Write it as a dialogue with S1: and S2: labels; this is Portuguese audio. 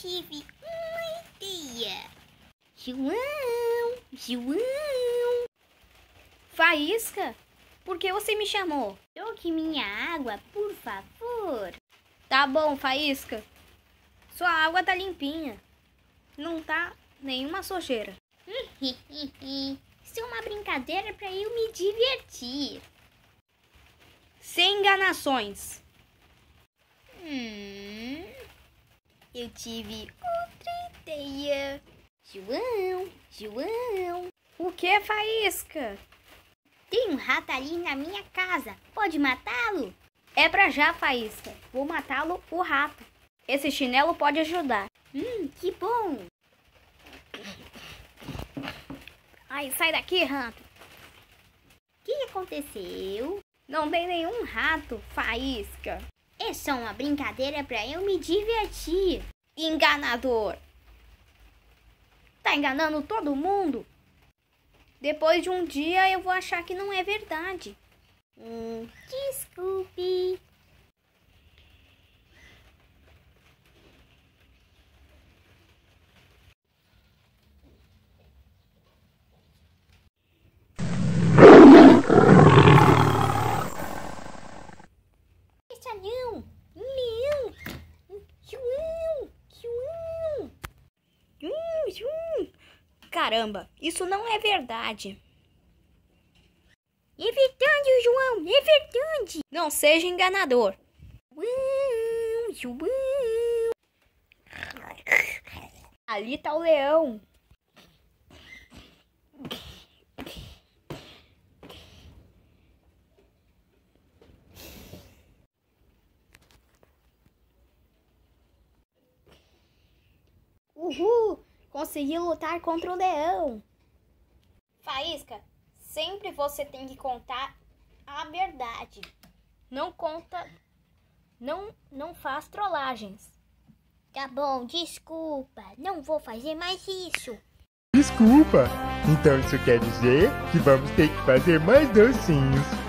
S1: tive uma ideia. João, João. Faísca, por que você me chamou? Troque minha água, por favor. Tá bom, Faísca. Sua água tá limpinha. Não tá nenhuma sujeira. Isso é uma brincadeira para eu me divertir. Sem enganações. Hum eu tive outra ideia. João, João. O que, Faísca? Tem um rato ali na minha casa. Pode matá-lo? É pra já, Faísca. Vou matá-lo, o rato. Esse chinelo pode ajudar. Hum, que bom. Ai, sai daqui, rato. O que aconteceu? Não tem nenhum rato, Faísca. É só uma brincadeira para eu me divertir. Enganador! Tá enganando todo mundo? Depois de um dia eu vou achar que não é verdade. Hum, desculpe. Não, não. João, João. João, hum, João. Hum. Caramba, isso não é verdade. É verdade, João, é verdade. Não seja enganador. Ali tá o leão. Uhul! Consegui lutar contra o leão! Faísca, sempre você tem que contar a verdade. Não conta. Não, não faz trollagens. Tá bom, desculpa. Não vou fazer mais isso. Desculpa! Então isso quer dizer que vamos ter que fazer mais docinhos.